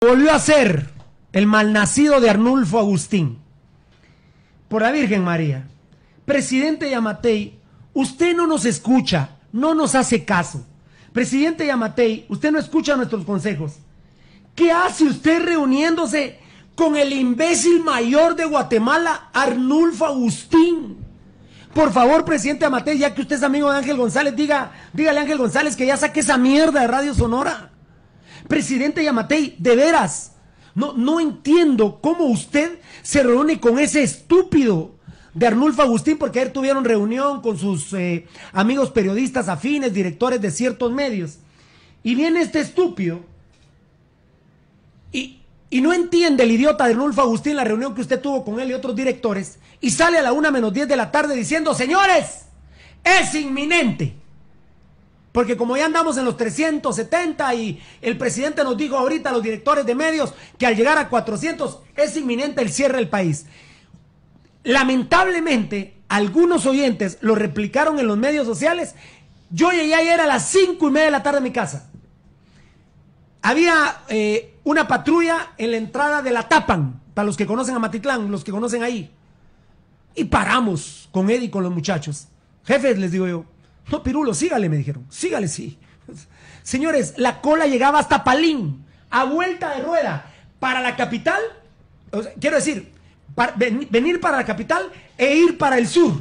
volvió a ser el malnacido de Arnulfo Agustín. Por la Virgen María, presidente Yamatei, usted no nos escucha, no nos hace caso. Presidente Yamatei, usted no escucha nuestros consejos. ¿Qué hace usted reuniéndose con el imbécil mayor de Guatemala, Arnulfo Agustín? Por favor, presidente Yamatei, ya que usted es amigo de Ángel González, diga, dígale a Ángel González que ya saque esa mierda de Radio Sonora. Presidente Yamatei, de veras, no, no entiendo cómo usted se reúne con ese estúpido de Arnulfo Agustín, porque ayer tuvieron reunión con sus eh, amigos periodistas afines, directores de ciertos medios. Y viene este estúpido y, no entiende el idiota de Arnulfo Agustín la reunión que usted tuvo con él y otros directores, y sale a la una menos diez de la tarde diciendo, señores, es inminente porque como ya andamos en los 370 y el presidente nos dijo ahorita a los directores de medios que al llegar a 400 es inminente el cierre del país. Lamentablemente, algunos oyentes lo replicaron en los medios sociales. Yo llegué ayer a las 5 y media de la tarde a mi casa. Había eh, una patrulla en la entrada de la Tapan, para los que conocen a Matitlán, los que conocen ahí. Y paramos con Eddie y con los muchachos. Jefes, les digo yo, no, Pirulo, sígale, me dijeron. Sígale, sí. Señores, la cola llegaba hasta Palín, a vuelta de rueda, para la capital. quiero decir, venir para la capital e ir para el sur.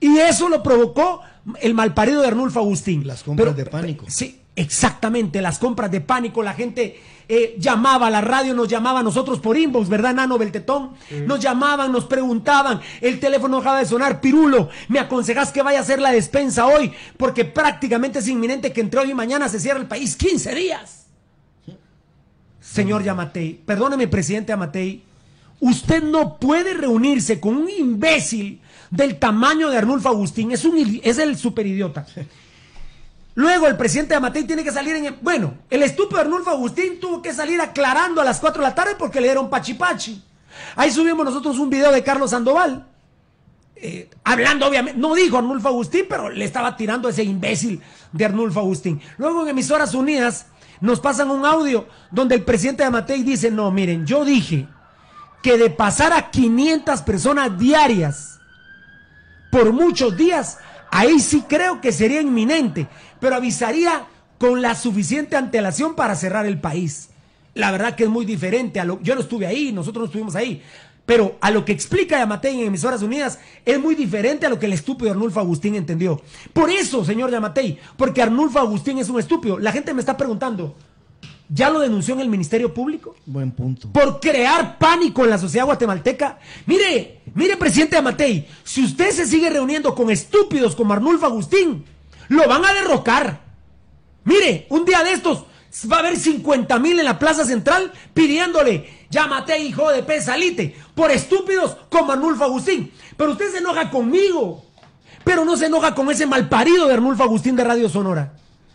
Y eso lo provocó el malparido de Arnulfo Agustín. Las compras de pánico. Sí, Exactamente, las compras de pánico, la gente eh, llamaba a la radio, nos llamaba a nosotros por inbox, ¿verdad, Nano Beltetón? Nos llamaban, nos preguntaban, el teléfono dejaba de sonar, Pirulo, ¿me aconsejas que vaya a hacer la despensa hoy? Porque prácticamente es inminente que entre hoy y mañana se cierre el país 15 días. Señor Yamatei, perdóneme, presidente Yamatei, usted no puede reunirse con un imbécil del tamaño de Arnulfo Agustín, es, un, es el superidiota. Luego el presidente Amatei tiene que salir en... bueno, el estúpido Arnulfo Agustín tuvo que salir aclarando a las 4 de la tarde porque le dieron pachipachi. Ahí subimos nosotros un video de Carlos Sandoval. Eh, hablando obviamente, no dijo Arnulfo Agustín, pero le estaba tirando ese imbécil de Arnulfo Agustín. Luego en Emisoras Unidas nos pasan un audio donde el presidente de Amatei dice, no, miren, yo dije que de pasar a 500 personas diarias por muchos días, Ahí sí creo que sería inminente, pero avisaría con la suficiente antelación para cerrar el país. La verdad que es muy diferente a lo yo no estuve ahí, nosotros no estuvimos ahí, pero a lo que explica Yamatei en Emisoras Unidas es muy diferente a lo que el estúpido Arnulfo Agustín entendió. Por eso, señor Yamatei, porque Arnulfo Agustín es un estúpido. La gente me está preguntando, ¿Ya lo denunció en el Ministerio Público? Buen punto. Por crear pánico en la sociedad guatemalteca. Mire, mire, presidente Yamatei... Si usted se sigue reuniendo con estúpidos como Arnulfo Agustín, lo van a derrocar. Mire, un día de estos va a haber 50 mil en la Plaza Central pidiéndole, llámate hijo de pesalite por estúpidos como Arnulfo Agustín. Pero usted se enoja conmigo, pero no se enoja con ese malparido de Arnulfo Agustín de Radio Sonora.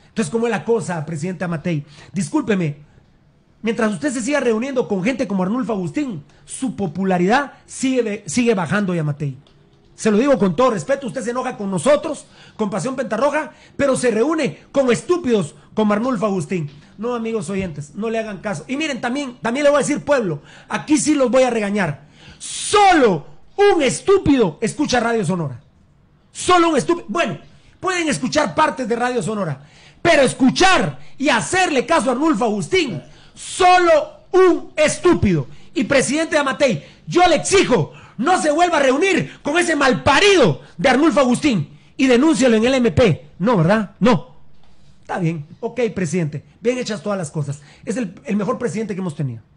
Entonces, ¿cómo es la cosa, presidente Amatei? Discúlpeme, mientras usted se siga reuniendo con gente como Arnulfo Agustín, su popularidad sigue, sigue bajando, Amatei se lo digo con todo respeto, usted se enoja con nosotros, con Pasión Pentarroja, pero se reúne con estúpidos, con Arnulfo Agustín. No, amigos oyentes, no le hagan caso. Y miren, también, también le voy a decir, pueblo, aquí sí los voy a regañar. Solo un estúpido escucha Radio Sonora. Solo un estúpido. Bueno, pueden escuchar partes de Radio Sonora, pero escuchar y hacerle caso a Arnulfo Agustín, solo un estúpido. Y presidente de Amatei, yo le exijo no se vuelva a reunir con ese malparido de Arnulfo Agustín y denúncialo en el MP. No, ¿verdad? No. Está bien. Ok, presidente. Bien hechas todas las cosas. Es el, el mejor presidente que hemos tenido.